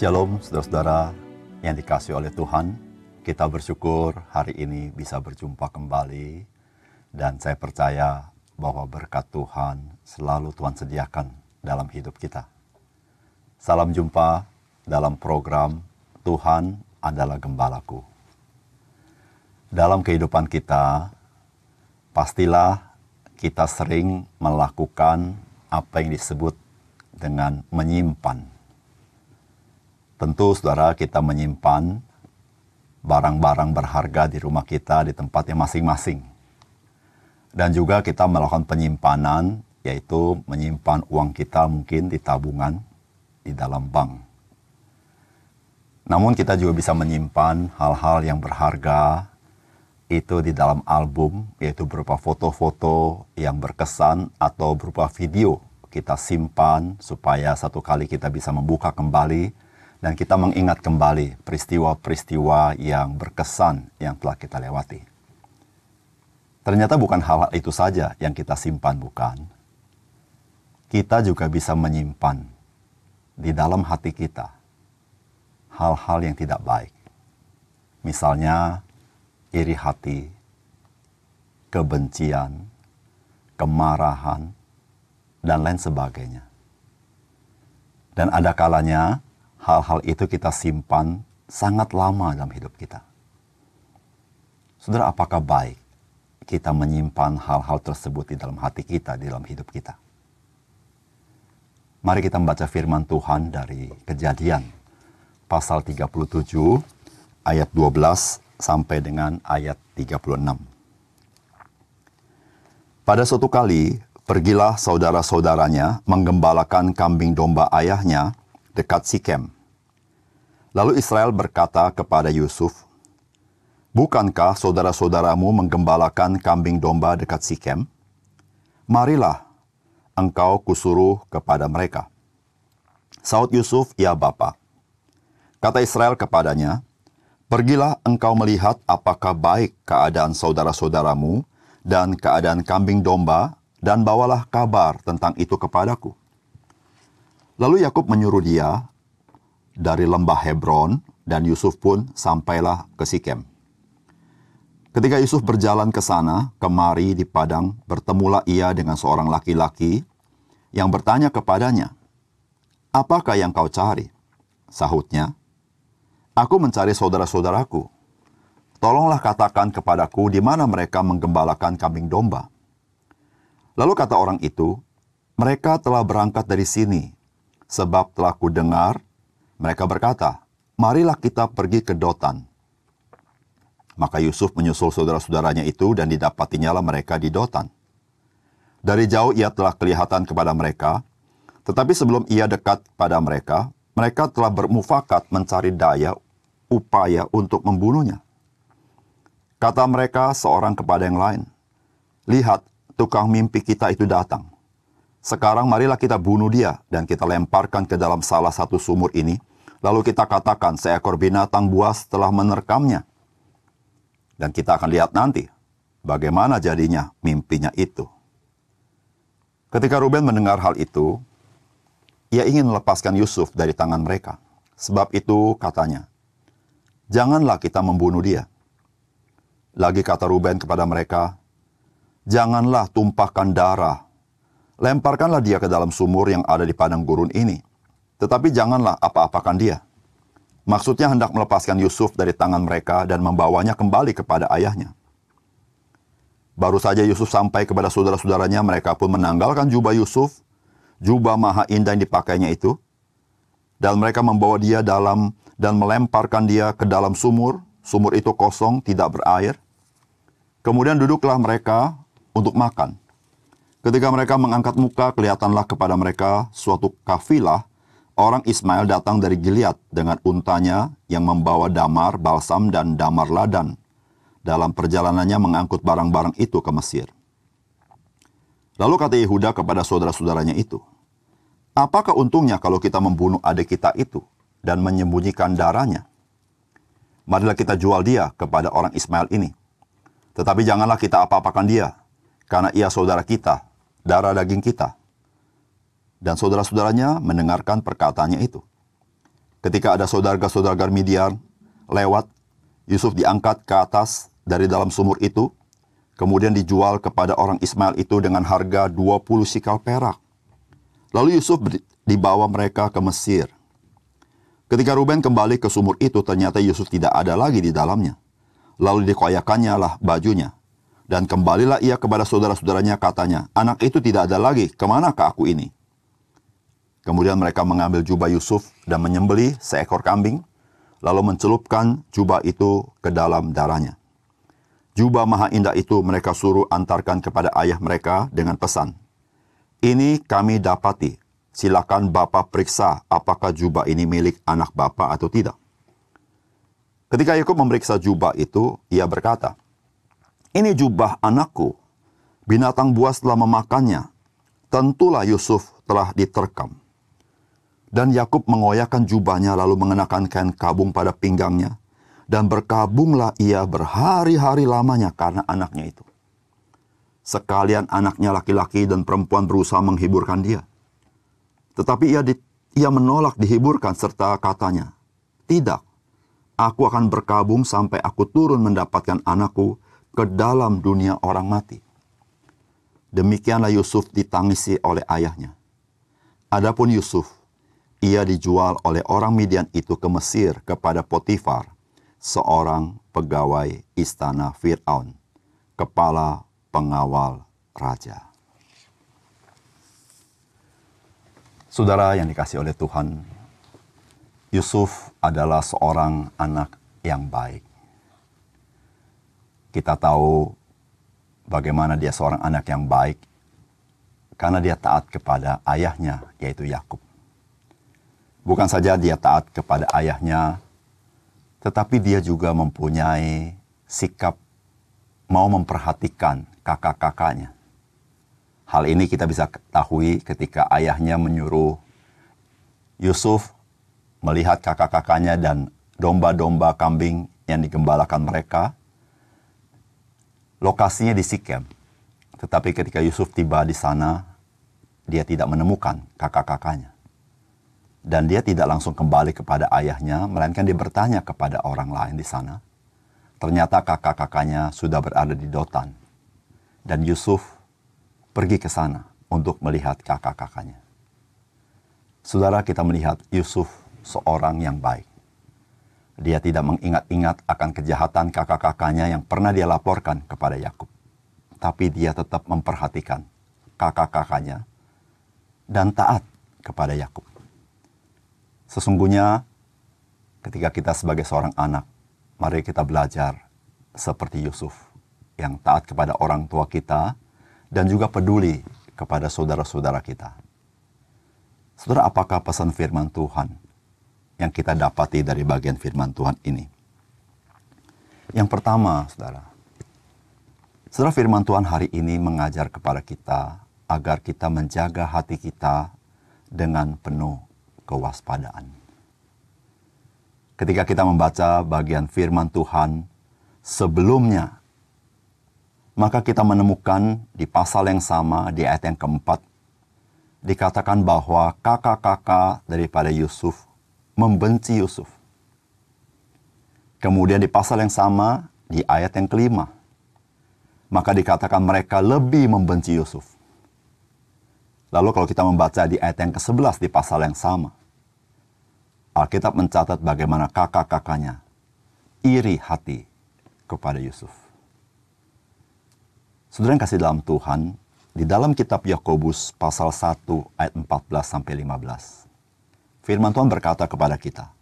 Shalom saudara-saudara yang dikasih oleh Tuhan. Kita bersyukur hari ini bisa berjumpa kembali dan saya percaya bahwa berkat Tuhan selalu Tuhan sediakan dalam hidup kita. Salam jumpa dalam program Tuhan adalah gembalaku. Dalam kehidupan kita, pastilah kita sering melakukan apa yang disebut dengan menyimpan Tentu saudara kita menyimpan barang-barang berharga di rumah kita di tempatnya masing-masing. Dan juga kita melakukan penyimpanan yaitu menyimpan uang kita mungkin di tabungan di dalam bank. Namun kita juga bisa menyimpan hal-hal yang berharga itu di dalam album yaitu berupa foto-foto yang berkesan atau berupa video kita simpan supaya satu kali kita bisa membuka kembali dan kita mengingat kembali peristiwa-peristiwa yang berkesan yang telah kita lewati. Ternyata bukan hal-hal itu saja yang kita simpan, bukan? Kita juga bisa menyimpan di dalam hati kita hal-hal yang tidak baik. Misalnya, iri hati, kebencian, kemarahan, dan lain sebagainya. Dan ada kalanya hal-hal itu kita simpan sangat lama dalam hidup kita. Saudara, apakah baik kita menyimpan hal-hal tersebut di dalam hati kita, di dalam hidup kita? Mari kita membaca firman Tuhan dari Kejadian pasal 37 ayat 12 sampai dengan ayat 36. Pada suatu kali, pergilah saudara-saudaranya menggembalakan kambing domba ayahnya dekat Sikem. Lalu Israel berkata kepada Yusuf, Bukankah saudara-saudaramu menggembalakan kambing domba dekat Sikem? Marilah, engkau kusuruh kepada mereka. Saud Yusuf, ya Bapa. Kata Israel kepadanya, Pergilah engkau melihat apakah baik keadaan saudara-saudaramu dan keadaan kambing domba, dan bawalah kabar tentang itu kepadaku. Lalu Yakub menyuruh dia dari lembah Hebron dan Yusuf pun sampailah ke Sikem. Ketika Yusuf berjalan ke sana, kemari di padang, bertemulah ia dengan seorang laki-laki yang bertanya kepadanya, Apakah yang kau cari? Sahutnya, Aku mencari saudara-saudaraku. Tolonglah katakan kepadaku di mana mereka menggembalakan kambing domba. Lalu kata orang itu, mereka telah berangkat dari sini sebab telah kudengar, mereka berkata, marilah kita pergi ke Dotan. Maka Yusuf menyusul saudara-saudaranya itu dan lah mereka di Dotan. Dari jauh ia telah kelihatan kepada mereka, tetapi sebelum ia dekat pada mereka, mereka telah bermufakat mencari daya upaya untuk membunuhnya. Kata mereka seorang kepada yang lain, Lihat, tukang mimpi kita itu datang. Sekarang marilah kita bunuh dia dan kita lemparkan ke dalam salah satu sumur ini. Lalu kita katakan seekor binatang buas telah menerkamnya. Dan kita akan lihat nanti bagaimana jadinya mimpinya itu. Ketika Ruben mendengar hal itu, ia ingin melepaskan Yusuf dari tangan mereka. Sebab itu katanya, janganlah kita membunuh dia. Lagi kata Ruben kepada mereka, janganlah tumpahkan darah lemparkanlah dia ke dalam sumur yang ada di padang gurun ini. Tetapi janganlah apa-apakan dia. Maksudnya hendak melepaskan Yusuf dari tangan mereka dan membawanya kembali kepada ayahnya. Baru saja Yusuf sampai kepada saudara-saudaranya, mereka pun menanggalkan jubah Yusuf, jubah maha indah yang dipakainya itu, dan mereka membawa dia dalam dan melemparkan dia ke dalam sumur. Sumur itu kosong, tidak berair. Kemudian duduklah mereka untuk makan. Ketika mereka mengangkat muka, kelihatanlah kepada mereka suatu kafilah. Orang Ismail datang dari Gilead dengan untanya yang membawa damar, balsam, dan damar ladan. Dalam perjalanannya mengangkut barang-barang itu ke Mesir. Lalu kata Yehuda kepada saudara-saudaranya itu, Apakah untungnya kalau kita membunuh adik kita itu dan menyembunyikan darahnya? Marilah kita jual dia kepada orang Ismail ini. Tetapi janganlah kita apa-apakan dia, karena ia saudara kita darah daging kita. Dan saudara-saudaranya mendengarkan perkataannya itu. Ketika ada saudara-saudara Midian lewat, Yusuf diangkat ke atas dari dalam sumur itu, kemudian dijual kepada orang Ismail itu dengan harga 20 sikal perak. Lalu Yusuf dibawa mereka ke Mesir. Ketika Ruben kembali ke sumur itu, ternyata Yusuf tidak ada lagi di dalamnya. Lalu dikoyakannya lah bajunya, dan kembalilah ia kepada saudara-saudaranya katanya, anak itu tidak ada lagi, kemanakah aku ini? Kemudian mereka mengambil jubah Yusuf dan menyembeli seekor kambing, lalu mencelupkan jubah itu ke dalam darahnya. Jubah maha indah itu mereka suruh antarkan kepada ayah mereka dengan pesan, Ini kami dapati, silakan Bapak periksa apakah jubah ini milik anak Bapak atau tidak. Ketika Yakub memeriksa jubah itu, ia berkata, ini jubah anakku. Binatang buas telah memakannya. Tentulah Yusuf telah diterkam. Dan Yakub mengoyakkan jubahnya lalu mengenakan kain kabung pada pinggangnya. Dan berkabunglah ia berhari-hari lamanya karena anaknya itu. Sekalian anaknya laki-laki dan perempuan berusaha menghiburkan dia. Tetapi ia, di, ia menolak dihiburkan serta katanya, Tidak, aku akan berkabung sampai aku turun mendapatkan anakku ke dalam dunia orang mati. Demikianlah Yusuf ditangisi oleh ayahnya. Adapun Yusuf, ia dijual oleh orang Midian itu ke Mesir kepada Potifar, seorang pegawai istana Fir'aun, kepala pengawal raja. Saudara yang dikasih oleh Tuhan, Yusuf adalah seorang anak yang baik kita tahu bagaimana dia seorang anak yang baik karena dia taat kepada ayahnya yaitu Yakub. Bukan saja dia taat kepada ayahnya, tetapi dia juga mempunyai sikap mau memperhatikan kakak-kakaknya. Hal ini kita bisa ketahui ketika ayahnya menyuruh Yusuf melihat kakak-kakaknya dan domba-domba kambing yang digembalakan mereka, Lokasinya di Sikem. Tetapi ketika Yusuf tiba di sana, dia tidak menemukan kakak-kakaknya. Dan dia tidak langsung kembali kepada ayahnya, melainkan dia bertanya kepada orang lain di sana. Ternyata kakak-kakaknya sudah berada di Dotan. Dan Yusuf pergi ke sana untuk melihat kakak-kakaknya. Saudara kita melihat Yusuf seorang yang baik. Dia tidak mengingat-ingat akan kejahatan kakak-kakaknya yang pernah dia laporkan kepada Yakub. Tapi dia tetap memperhatikan kakak-kakaknya dan taat kepada Yakub. Sesungguhnya ketika kita sebagai seorang anak, mari kita belajar seperti Yusuf yang taat kepada orang tua kita dan juga peduli kepada saudara-saudara kita. Saudara, apakah pesan firman Tuhan yang kita dapati dari bagian firman Tuhan ini. Yang pertama, saudara, setelah firman Tuhan hari ini mengajar kepada kita agar kita menjaga hati kita dengan penuh kewaspadaan. Ketika kita membaca bagian firman Tuhan sebelumnya, maka kita menemukan di pasal yang sama, di ayat yang keempat, dikatakan bahwa kakak-kakak daripada Yusuf membenci Yusuf. Kemudian di pasal yang sama, di ayat yang kelima, maka dikatakan mereka lebih membenci Yusuf. Lalu kalau kita membaca di ayat yang ke-11 di pasal yang sama, Alkitab mencatat bagaimana kakak-kakaknya iri hati kepada Yusuf. Saudara yang kasih dalam Tuhan, di dalam kitab Yakobus pasal 1 ayat 14 sampai 15. Firman Tuhan berkata kepada kita,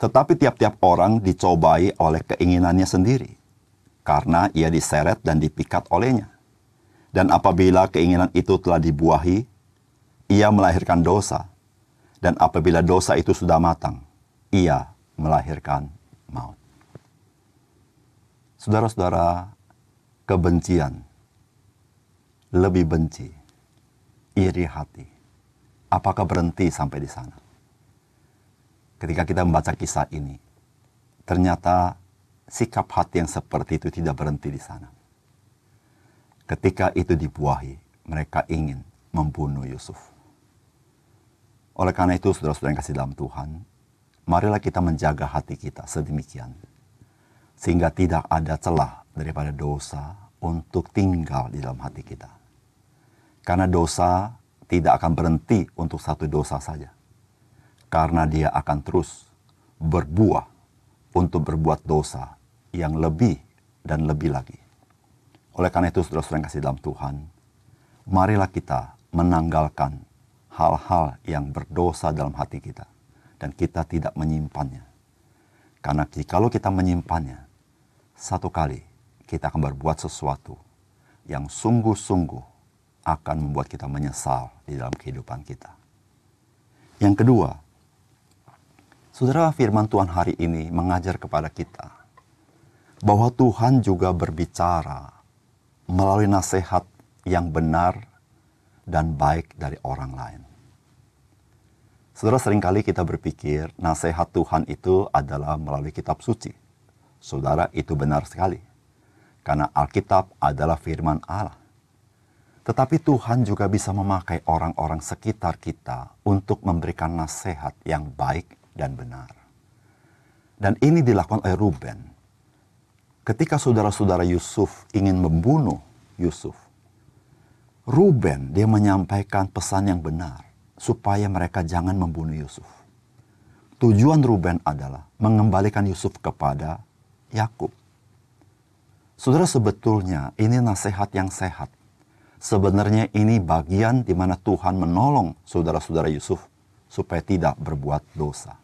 tetapi tiap-tiap orang dicobai oleh keinginannya sendiri, karena ia diseret dan dipikat olehnya. Dan apabila keinginan itu telah dibuahi, ia melahirkan dosa. Dan apabila dosa itu sudah matang, ia melahirkan maut. Saudara-saudara, kebencian, lebih benci, iri hati. Apakah berhenti sampai di sana? ketika kita membaca kisah ini. Ternyata sikap hati yang seperti itu tidak berhenti di sana. Ketika itu dibuahi, mereka ingin membunuh Yusuf. Oleh karena itu, saudara-saudara yang kasih dalam Tuhan, marilah kita menjaga hati kita sedemikian. Sehingga tidak ada celah daripada dosa untuk tinggal di dalam hati kita. Karena dosa tidak akan berhenti untuk satu dosa saja karena dia akan terus berbuah untuk berbuat dosa yang lebih dan lebih lagi. Oleh karena itu, saudara-saudara yang kasih dalam Tuhan, marilah kita menanggalkan hal-hal yang berdosa dalam hati kita. Dan kita tidak menyimpannya. Karena kalau kita menyimpannya, satu kali kita akan berbuat sesuatu yang sungguh-sungguh akan membuat kita menyesal di dalam kehidupan kita. Yang kedua, Saudara, firman Tuhan hari ini mengajar kepada kita bahwa Tuhan juga berbicara melalui nasihat yang benar dan baik dari orang lain. Saudara, seringkali kita berpikir nasihat Tuhan itu adalah melalui kitab suci. Saudara, itu benar sekali. Karena Alkitab adalah firman Allah. Tetapi Tuhan juga bisa memakai orang-orang sekitar kita untuk memberikan nasihat yang baik dan benar. Dan ini dilakukan oleh Ruben. Ketika saudara-saudara Yusuf ingin membunuh Yusuf, Ruben dia menyampaikan pesan yang benar supaya mereka jangan membunuh Yusuf. Tujuan Ruben adalah mengembalikan Yusuf kepada Yakub. Saudara sebetulnya ini nasihat yang sehat. Sebenarnya ini bagian di mana Tuhan menolong saudara-saudara Yusuf supaya tidak berbuat dosa.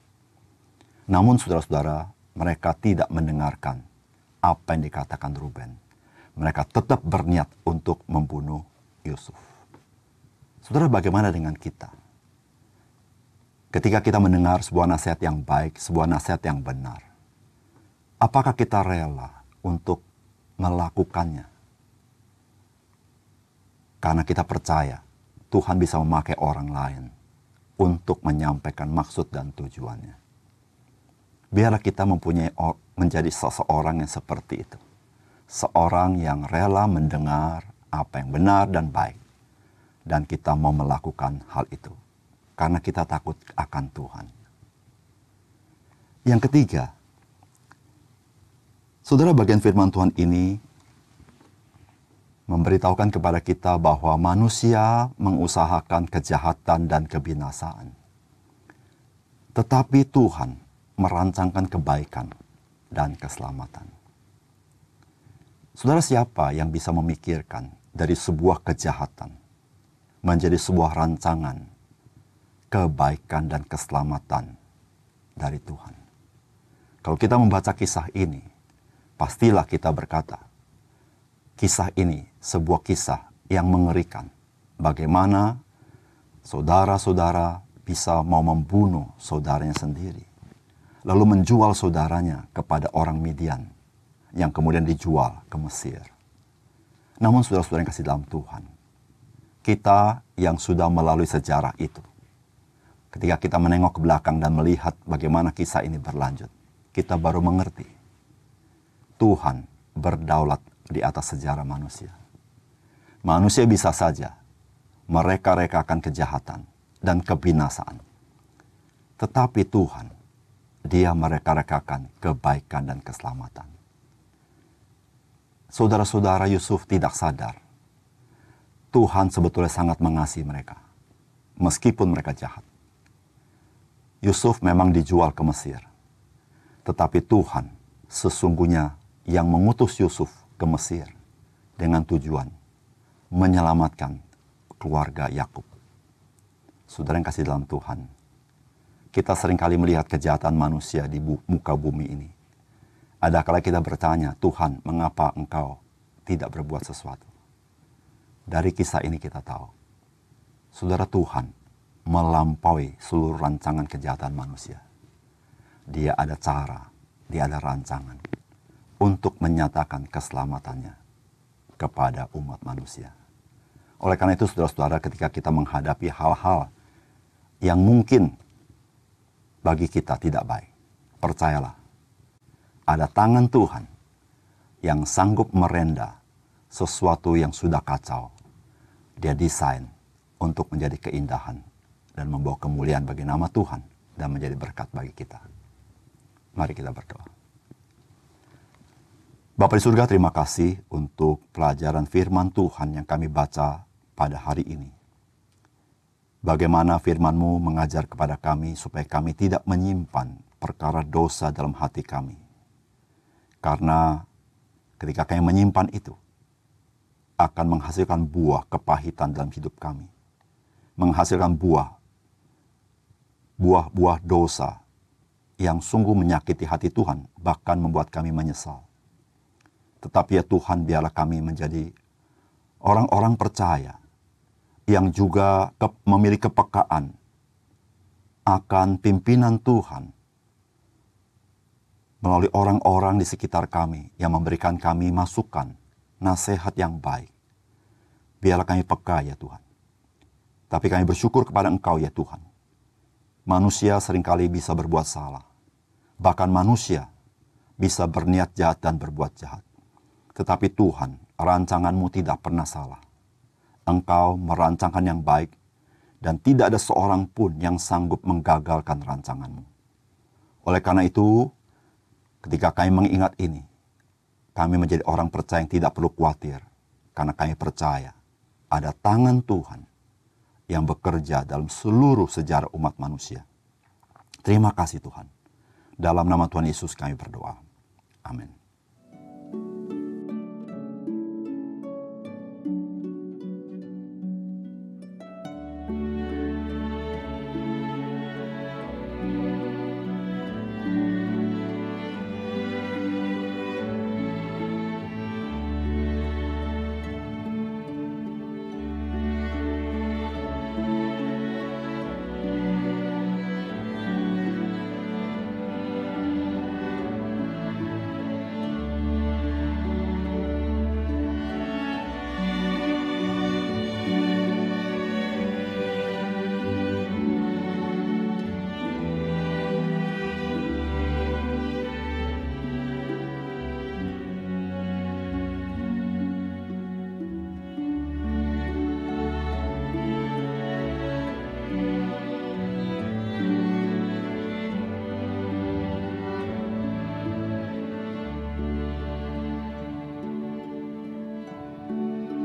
Namun saudara-saudara, mereka tidak mendengarkan apa yang dikatakan Ruben. Mereka tetap berniat untuk membunuh Yusuf. Saudara, bagaimana dengan kita? Ketika kita mendengar sebuah nasihat yang baik, sebuah nasihat yang benar, apakah kita rela untuk melakukannya? Karena kita percaya Tuhan bisa memakai orang lain untuk menyampaikan maksud dan tujuannya biarlah kita mempunyai menjadi seseorang yang seperti itu. Seorang yang rela mendengar apa yang benar dan baik. Dan kita mau melakukan hal itu. Karena kita takut akan Tuhan. Yang ketiga, saudara bagian firman Tuhan ini memberitahukan kepada kita bahwa manusia mengusahakan kejahatan dan kebinasaan. Tetapi Tuhan merancangkan kebaikan dan keselamatan. Saudara siapa yang bisa memikirkan dari sebuah kejahatan menjadi sebuah rancangan kebaikan dan keselamatan dari Tuhan? Kalau kita membaca kisah ini, pastilah kita berkata, kisah ini sebuah kisah yang mengerikan. Bagaimana saudara-saudara bisa mau membunuh saudaranya sendiri lalu menjual saudaranya kepada orang Midian yang kemudian dijual ke Mesir. Namun saudara-saudara yang kasih dalam Tuhan, kita yang sudah melalui sejarah itu, ketika kita menengok ke belakang dan melihat bagaimana kisah ini berlanjut, kita baru mengerti Tuhan berdaulat di atas sejarah manusia. Manusia bisa saja mereka rekakan kejahatan dan kebinasaan. Tetapi Tuhan dia mereka-rekakan kebaikan dan keselamatan. Saudara-saudara Yusuf tidak sadar. Tuhan sebetulnya sangat mengasihi mereka. Meskipun mereka jahat. Yusuf memang dijual ke Mesir. Tetapi Tuhan sesungguhnya yang mengutus Yusuf ke Mesir dengan tujuan menyelamatkan keluarga Yakub. Saudara yang kasih dalam Tuhan, kita seringkali melihat kejahatan manusia di muka bumi ini. Kadang-kala kita bertanya, Tuhan, mengapa engkau tidak berbuat sesuatu? Dari kisah ini kita tahu, Saudara Tuhan melampaui seluruh rancangan kejahatan manusia. Dia ada cara, dia ada rancangan untuk menyatakan keselamatannya kepada umat manusia. Oleh karena itu, saudara-saudara, ketika kita menghadapi hal-hal yang mungkin bagi kita tidak baik. Percayalah, ada tangan Tuhan yang sanggup merenda sesuatu yang sudah kacau. Dia desain untuk menjadi keindahan dan membawa kemuliaan bagi nama Tuhan dan menjadi berkat bagi kita. Mari kita berdoa. Bapak di surga terima kasih untuk pelajaran firman Tuhan yang kami baca pada hari ini. Bagaimana firman-Mu mengajar kepada kami supaya kami tidak menyimpan perkara dosa dalam hati kami. Karena ketika kami menyimpan itu, akan menghasilkan buah kepahitan dalam hidup kami. Menghasilkan buah, buah-buah dosa yang sungguh menyakiti hati Tuhan, bahkan membuat kami menyesal. Tetapi ya Tuhan biarlah kami menjadi orang-orang percaya yang juga memiliki kepekaan akan pimpinan Tuhan melalui orang-orang di sekitar kami yang memberikan kami masukan, nasihat yang baik. Biarlah kami peka ya Tuhan. Tapi kami bersyukur kepada Engkau ya Tuhan. Manusia seringkali bisa berbuat salah. Bahkan manusia bisa berniat jahat dan berbuat jahat. Tetapi Tuhan, rancanganmu tidak pernah salah engkau merancangkan yang baik, dan tidak ada seorang pun yang sanggup menggagalkan rancanganmu. Oleh karena itu, ketika kami mengingat ini, kami menjadi orang percaya yang tidak perlu khawatir, karena kami percaya ada tangan Tuhan yang bekerja dalam seluruh sejarah umat manusia. Terima kasih Tuhan. Dalam nama Tuhan Yesus kami berdoa. Amin.